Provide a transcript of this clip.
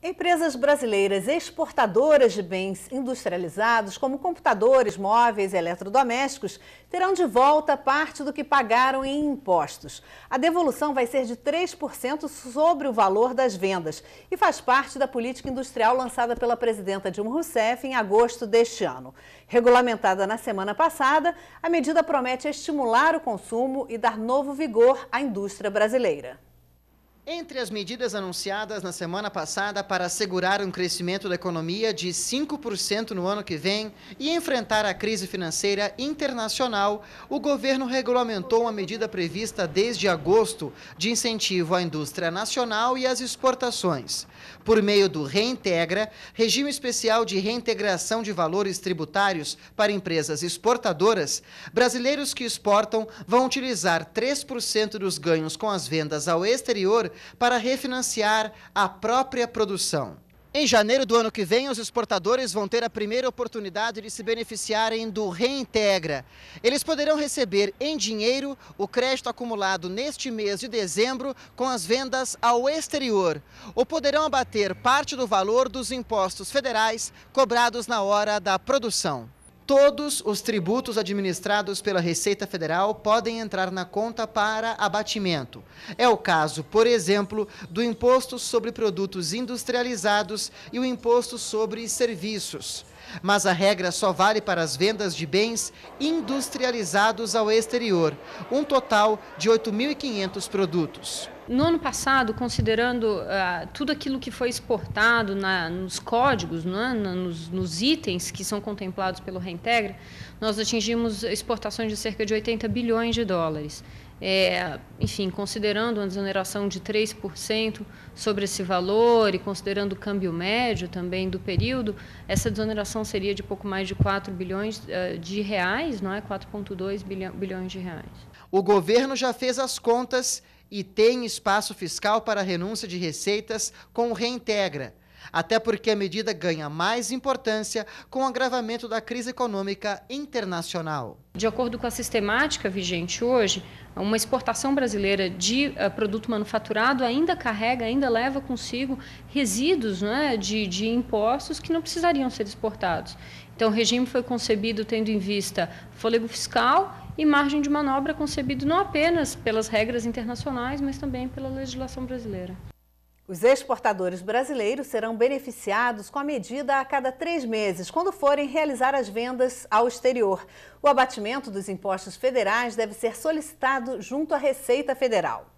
Empresas brasileiras exportadoras de bens industrializados, como computadores, móveis e eletrodomésticos, terão de volta parte do que pagaram em impostos. A devolução vai ser de 3% sobre o valor das vendas e faz parte da política industrial lançada pela presidenta Dilma Rousseff em agosto deste ano. Regulamentada na semana passada, a medida promete estimular o consumo e dar novo vigor à indústria brasileira. Entre as medidas anunciadas na semana passada para assegurar um crescimento da economia de 5% no ano que vem e enfrentar a crise financeira internacional, o governo regulamentou uma medida prevista desde agosto de incentivo à indústria nacional e às exportações. Por meio do Reintegra, regime especial de reintegração de valores tributários para empresas exportadoras, brasileiros que exportam vão utilizar 3% dos ganhos com as vendas ao exterior para refinanciar a própria produção. Em janeiro do ano que vem, os exportadores vão ter a primeira oportunidade de se beneficiarem do Reintegra. Eles poderão receber em dinheiro o crédito acumulado neste mês de dezembro com as vendas ao exterior, ou poderão abater parte do valor dos impostos federais cobrados na hora da produção. Todos os tributos administrados pela Receita Federal podem entrar na conta para abatimento. É o caso, por exemplo, do imposto sobre produtos industrializados e o imposto sobre serviços. Mas a regra só vale para as vendas de bens industrializados ao exterior, um total de 8.500 produtos no ano passado, considerando ah, tudo aquilo que foi exportado na, nos códigos, né, nos, nos, itens que são contemplados pelo Reintegra, nós atingimos exportações de cerca de 80 bilhões de dólares. É, enfim, considerando uma desoneração de 3% sobre esse valor e considerando o câmbio médio também do período, essa desoneração seria de pouco mais de 4 bilhões ah, de reais, não é? 4,2 bilhões de reais. O governo já fez as contas e tem espaço fiscal para renúncia de receitas com reintegra, até porque a medida ganha mais importância com o agravamento da crise econômica internacional. De acordo com a sistemática vigente hoje, uma exportação brasileira de uh, produto manufaturado ainda carrega, ainda leva consigo resíduos né, de, de impostos que não precisariam ser exportados. Então, o regime foi concebido tendo em vista fôlego fiscal e margem de manobra concebido não apenas pelas regras internacionais, mas também pela legislação brasileira. Os exportadores brasileiros serão beneficiados com a medida a cada três meses, quando forem realizar as vendas ao exterior. O abatimento dos impostos federais deve ser solicitado junto à Receita Federal.